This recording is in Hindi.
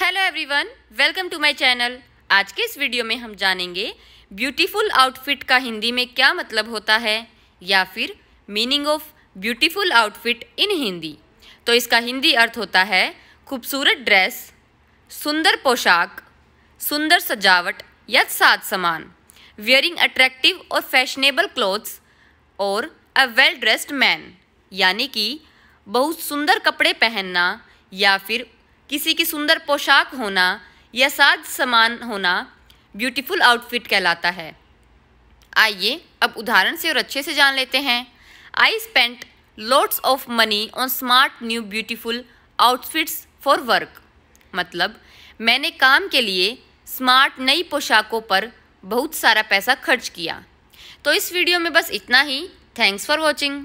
hello everyone welcome to my channel आज के इस वीडियो में हम जानेंगे ब्यूटीफुल आउटफिट का हिंदी में क्या मतलब होता है या फिर meaning of beautiful outfit in Hindi तो इसका हिंदी अर्थ होता है खूबसूरत ड्रेस सुंदर पोशाक सुंदर सजावट या साज सामान वियरिंग अट्रैक्टिव और फैशनेबल क्लोथ्स और अ वेल ड्रेस्ड मैन यानी कि बहुत सुंदर कपड़े पहनना या फिर किसी की सुंदर पोशाक होना या साज सामान होना ब्यूटीफुल आउटफिट कहलाता है आइए अब उदाहरण से और अच्छे से जान लेते हैं I spent lots of money on smart new beautiful outfits for work मतलब मैंने काम के लिए स्मार्ट नई पोशाकों पर बहुत सारा पैसा खर्च किया तो इस वीडियो में बस इतना ही थैंक्स फॉर वॉचिंग